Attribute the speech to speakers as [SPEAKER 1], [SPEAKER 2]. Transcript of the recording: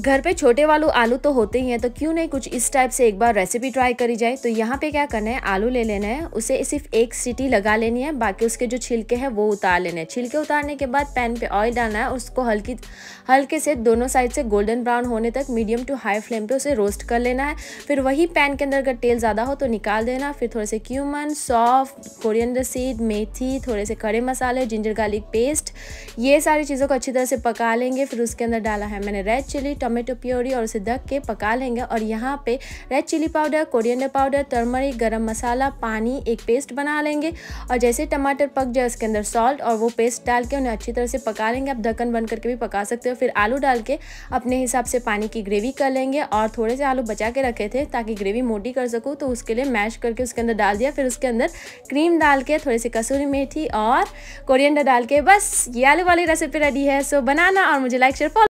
[SPEAKER 1] घर पे छोटे वालू आलू तो होते ही हैं तो क्यों नहीं कुछ इस टाइप से एक बार रेसिपी ट्राई करी जाए तो यहाँ पे क्या करना है आलू ले लेना है उसे सिर्फ एक सीटी लगा लेनी है बाकी उसके जो छिलके हैं वो उतार लेने हैं छिलके उतारने के बाद पैन पे ऑयल डालना है उसको हल्की हल्के से दोनों साइड से गोल्डन ब्राउन होने तक मीडियम टू हाई फ्लेम पर उसे रोस्ट कर लेना है फिर वही पैन के अंदर अगर तेल ज़्यादा हो तो निकाल देना फिर थोड़े से क्यूमन सौफ कोरियन सीड मेथी थोड़े से खड़े मसाले जिंजर गार्लिक पेस्ट ये सारी चीज़ों को अच्छी तरह से पका लेंगे फिर उसके अंदर डाला है मैंने रेड चिली टोमेटो प्योरी और उसे ढक के पका लेंगे और यहाँ पे red chilli powder coriander powder turmeric garam masala पानी एक पेस्ट बना लेंगे और जैसे टमाटर पक जाए उसके अंदर सॉल्ट और वो पेस्ट डाल के उन्हें अच्छी तरह से पका लेंगे आप ढक्कन बंद करके भी पका सकते हो फिर आलू डाल के अपने हिसाब से पानी की ग्रेवी कर लेंगे और थोड़े से आलू बचा के रखे थे ताकि ग्रेवी मोटी कर सकूँ तो उसके लिए मैश करके उसके अंदर डाल दिया फिर उसके अंदर क्रीम डाल के थोड़ी सी कसूरी मेथी और कोरिएंडर डाल के बस ये आलू वाली रेसिपी रेडी है सो बनाना और मुझे लाइक शेयर फॉलो